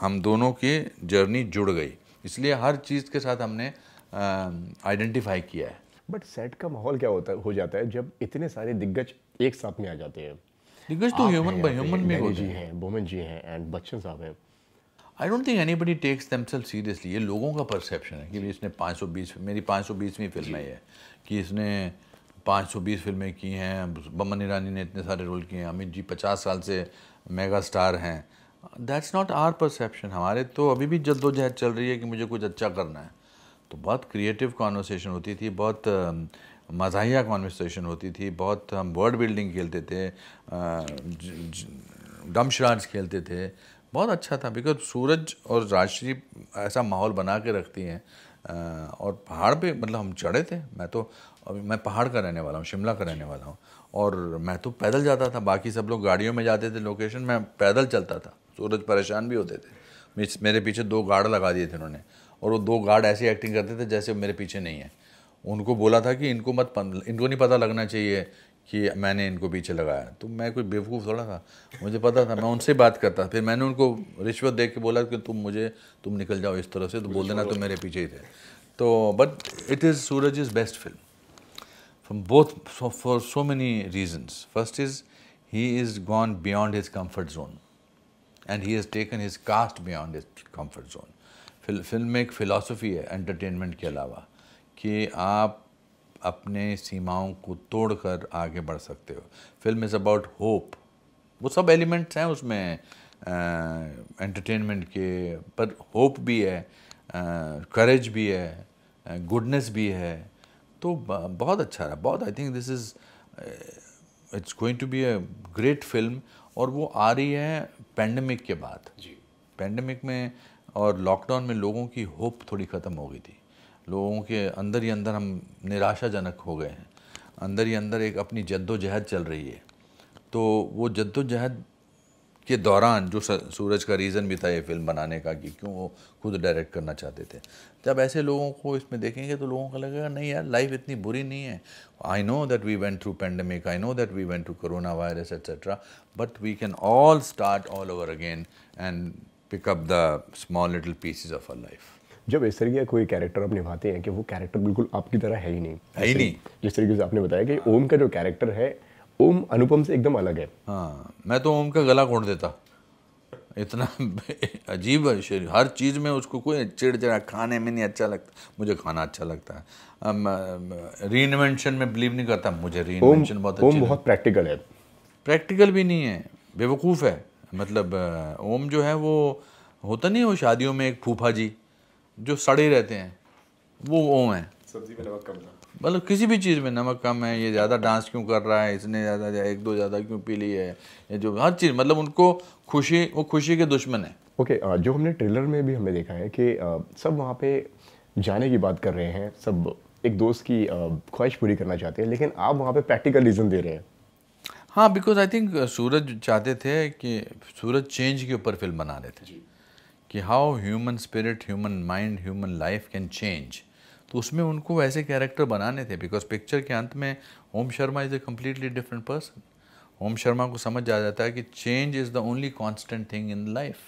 हम दोनों की जर्नी जुड़ गई इसलिए हर चीज़ के साथ हमने आइडेंटिफाई किया है बट सेट का माहौल क्या होता हो जाता है जब इतने सारे दिग्गज एक साथ में आ जाते हैं दिग्गज तो ह्यूमन ह्यूमन में जी हैं बोमन जी हैं एंड बच्चन साहब हैं I don't think anybody takes self seriously ये लोगों का परसेप्शन है कि इसने 520 मेरी 520वीं फिल्म है ये कि इसने 520 फिल्में की हैं बमन ईरानी ने इतने सारे रोल किए हैं अमित जी 50 साल से मेगा स्टार हैं दैट्स नॉट आर परसेप्शन हमारे तो अभी भी जद्दोजहद चल रही है कि मुझे कुछ अच्छा करना है तो बहुत क्रिएटिव कॉन्वर्सेशन होती थी बहुत मजाहिया कॉन्वर्सेशन होती थी बहुत हम वर्ड बिल्डिंग खेलते थे डम शराज खेलते थे बहुत अच्छा था बिकॉज सूरज और राशि ऐसा माहौल बना के रखती हैं और पहाड़ पे मतलब हम चढ़े थे मैं तो अभी मैं पहाड़ का रहने वाला हूँ शिमला का रहने वाला हूँ और मैं तो पैदल जाता था बाकी सब लोग गाड़ियों में जाते थे लोकेशन में पैदल चलता था सूरज परेशान भी होते थे मेरे पीछे दो गार्ड लगा दिए थे उन्होंने और वो दो गार्ड ऐसी एक्टिंग करते थे जैसे मेरे पीछे नहीं है उनको बोला था कि इनको मत इनको नहीं पता लगना चाहिए कि मैंने इनको पीछे लगाया तो मैं कोई बेवकूफ़ थोड़ा था मुझे पता था मैं उनसे बात करता फिर मैंने उनको रिश्वत दे के बोला कि तुम मुझे तुम निकल जाओ इस तरह से तो बोल देना तो मेरे पीछे ही थे तो but it is Sooraj is best film from both for so many reasons first is he is gone beyond his comfort zone and he he taken his cast beyond his comfort zone film में एक philosophy है entertainment के अलावा कि आप अपने सीमाओं को तोड़कर आगे बढ़ सकते हो फिल्म इज़ अबाउट होप वो सब एलिमेंट्स हैं उसमें एंटरटेनमेंट के पर होप भी है करेज भी है गुडनेस भी है तो बहुत अच्छा रहा बहुत I think this is it's going to be a great film और वो आ रही है पैंडमिक के बाद जी पैंडमिक में और लॉकडाउन में लोगों की होप थोड़ी ख़त्म हो गई थी लोगों के अंदर ही अंदर हम निराशाजनक हो गए हैं अंदर ही अंदर एक अपनी जद्दोजहद चल रही है तो वो जद्दोजहद के दौरान जो सूरज का रीज़न भी था ये फिल्म बनाने का कि क्यों वो खुद डायरेक्ट करना चाहते थे जब ऐसे लोगों को इसमें देखेंगे तो लोगों को लगेगा नहीं यार लाइफ इतनी बुरी नहीं है I know that we went through pandemic I know that we went through corona virus etcetera but we can all start all over again and pick up the small little pieces of our life जब इस तरीके का कोई character आप निभाते हैं कि वो कैरेक्टर बिल्कुल आपकी तरह है ही नहीं है ही नहीं जिस तरीके से आपने बताया कि ओम का जो कैरेक्टर है ओम अनुपम से एकदम अलग है हाँ मैं तो ओम का गला घोट देता इतना अजीब है हर चीज़ में उसको कोई चिड़चिड़ा खाने में नहीं अच्छा लगता मुझे खाना अच्छा लगता है री इन्वेंशन में बिलीव नहीं करता मुझे री इन्वेंशन बहुत ओम बहुत प्रैक्टिकल है प्रैक्टिकल भी नहीं है बेवकूफ़ है मतलब ओम जो है वो होता नहीं वो शादियों में एक फूफा जी जो सड़े रहते हैं वो वो हैं सब्जी में नमक कम मतलब किसी भी चीज़ में नमक कम है ये ज़्यादा डांस क्यों कर रहा है इसने ज़्यादा एक दो ज़्यादा क्यों पी ली है ये जो हर चीज़ मतलब उनको खुशी वो खुशी के दुश्मन है ओके okay, जो हमने ट्रेलर में भी हमने देखा है कि सब वहाँ पे जाने की बात कर रहे हैं सब एक दोस्त की ख्वाहिश पूरी करना चाहते हैं लेकिन आप वहाँ पे प्रैक्टिकल रीज़न दे रहे हैं हाँ बिकॉज आई थिंक सूरज चाहते थे कि सूरज चेंज के ऊपर फिल्म बना रहे थे कि how human spirit human mind human life can change तो उसमें उनको वैसे कैरेक्टर बनाने थे बिकॉज पिक्चर के अंत में Om Sharma is a completely different person Om Sharma को समझ आ जाता है कि change is the only constant thing in life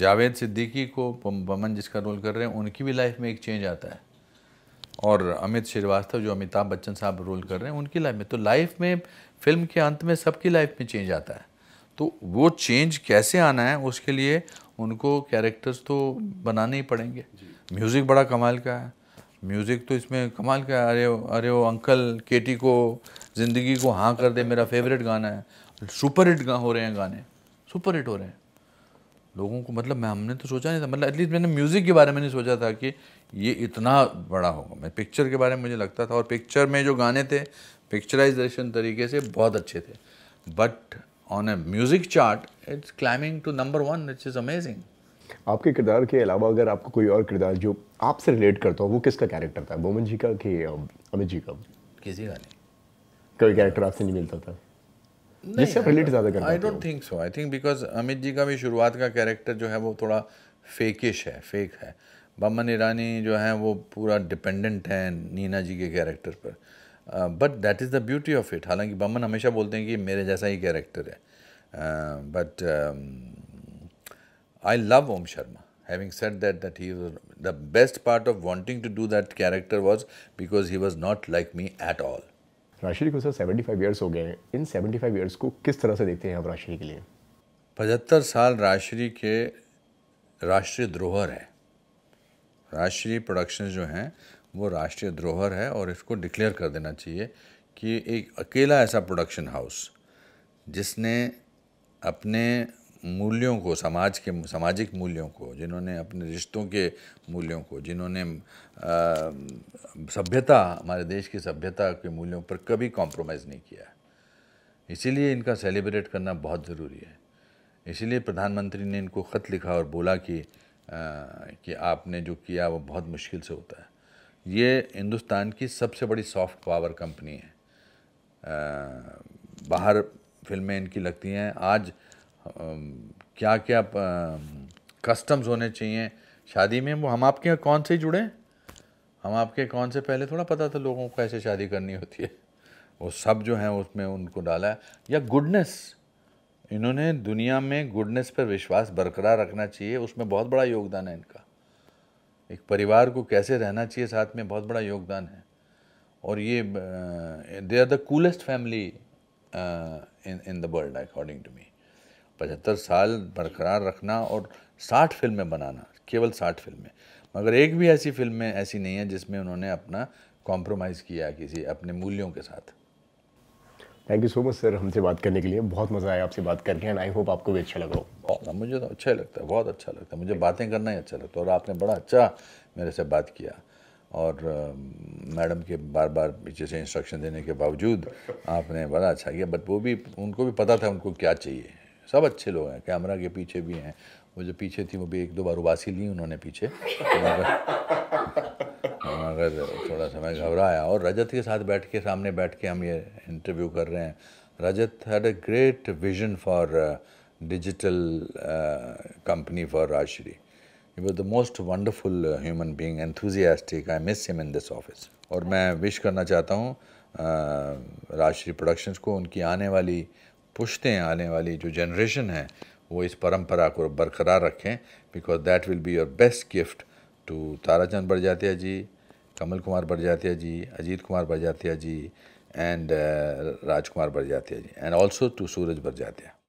Javed Siddiqui को बमन जिसका रोल कर रहे हैं उनकी भी लाइफ में एक चेंज आता है और अमित श्रीवास्तव जो अमिताभ बच्चन साहब रोल कर रहे हैं उनकी लाइफ में तो लाइफ में फिल्म के अंत में सबकी लाइफ में चेंज आता है तो वो चेंज कैसे आना है उसके लिए उनको कैरेक्टर्स तो बनाने ही पड़ेंगे म्यूज़िक बड़ा कमाल का है म्यूज़िक तो इसमें कमाल का है अरे अरे वो अंकल केटी को ज़िंदगी को हाँ कर दे मेरा फेवरेट गाना है सुपर हिट हो रहे हैं गाने सुपर हिट हो रहे हैं लोगों को मतलब मैं हमने तो सोचा नहीं था मतलब एटलीस्ट मैंने म्यूज़िक के बारे में नहीं सोचा था कि ये इतना बड़ा होगा मैं पिक्चर के बारे में मुझे लगता था और पिक्चर में जो गाने थे पिक्चराइजेशन तरीके से बहुत अच्छे थे but on a music chart, it's climbing to number one, which is amazing. आपके किरदार के अलावा अगर आपको कोई और किरदार जो आपसे रिलेट करता हो वो किसका कैरेक्टर था बोमन जी का कि अमित जी का किसी का नहीं कोई कैरेक्टर आपसे नहीं मिलता था जिससे रिलेट ज़्यादा करते I don't think so I think because Amit ji का भी शुरुआत का कैरेक्टर जो है वो थोड़ा फेकिश है फेक है बमन ईरानी जो है वो पूरा डिपेंडेंट है नीना जी के कैरेक्टर पर but that is the beauty of it हालांकि बमन हमेशा बोलते हैं कि मेरे जैसा ही कैरेक्टर है but I love Om Sharma having set that that he the best part of wanting to do that character was because he was not like me at all Rashi को सर फाइव ईयर्स हो गए हैं इन फाइव ईयर्स को किस तरह से देखते हैं आप राशि के लिए पचहत्तर साल राशि के राष्ट्रीय ध्रोहर है राष्ट्रीय प्रोडक्शन जो हैं वो राष्ट्रीय धरोहर है और इसको डिक्लेयर कर देना चाहिए कि एक अकेला ऐसा प्रोडक्शन हाउस जिसने अपने मूल्यों को समाज के सामाजिक मूल्यों को जिन्होंने अपने रिश्तों के मूल्यों को जिन्होंने सभ्यता हमारे देश की सभ्यता के मूल्यों पर कभी कॉम्प्रोमाइज़ नहीं किया है इसीलिए इनका सेलिब्रेट करना बहुत ज़रूरी है इसीलिए प्रधानमंत्री ने इनको ख़त लिखा और बोला कि आ, कि आपने जो किया वो बहुत मुश्किल से होता है ये हिंदुस्तान की सबसे बड़ी सॉफ्ट पावर कंपनी है आ, बाहर फिल्में इनकी लगती हैं आज आ, क्या क्या कस्टम्स होने चाहिए शादी में वो हम आपके यहाँ कौन से जुड़े हम आपके कौन से पहले थोड़ा पता था लोगों को कैसे शादी करनी होती है वो सब जो हैं उसमें उनको डाला है या गुडनेस इन्होंने दुनिया में गुडनेस पर विश्वास बरकरार रखना चाहिए उसमें बहुत बड़ा योगदान है इनका एक परिवार को कैसे रहना चाहिए साथ में बहुत बड़ा योगदान है और ये they are the coolest family in in the world according to me पचहत्तर साल बरकरार रखना और साठ फिल्में बनाना केवल साठ फिल्में मगर एक भी ऐसी फिल्में ऐसी नहीं है जिसमें उन्होंने अपना कॉम्प्रोमाइज़ किया किसी अपने मूल्यों के साथ thank you so much sir हमसे बात करने के लिए बहुत मज़ा आया आपसे बात करके एंड आई होप आपको भी अच्छा लग रहा हो मुझे तो अच्छा लगता है बहुत अच्छा लगता है मुझे बातें करना ही अच्छा लगता है और आपने बड़ा अच्छा मेरे से बात किया और मैडम के बार बार पीछे से इंस्ट्रक्शन देने के बावजूद आपने बड़ा अच्छा किया बट वो भी उनको भी पता था उनको क्या चाहिए सब अच्छे लोग हैं कैमरा के पीछे भी हैं वो जो पीछे थी वो भी एक दो बार उबासी ली उन्होंने पीछे तो मगर हाँ, थोड़ा समय घबराया और रजत के साथ बैठ के सामने बैठ के हम ये इंटरव्यू कर रहे हैं Rajat had a great vision for digital company for Rajshri he was the most wonderful human being enthusiastic I miss him in this office और मैं विश करना चाहता हूँ राजश्री uh, प्रोडक्शंस को उनकी आने वाली पुश्तें आने वाली जो जनरेशन है वो इस परंपरा को बरकरार रखें because that will be your best gift to तो Tarachand Barjatya ji Kamal Kumar Barjatya ji Ajit Kumar Barjatya ji and uh, Rajkumar Barjatya ji and also to Sooraj बड़जातिया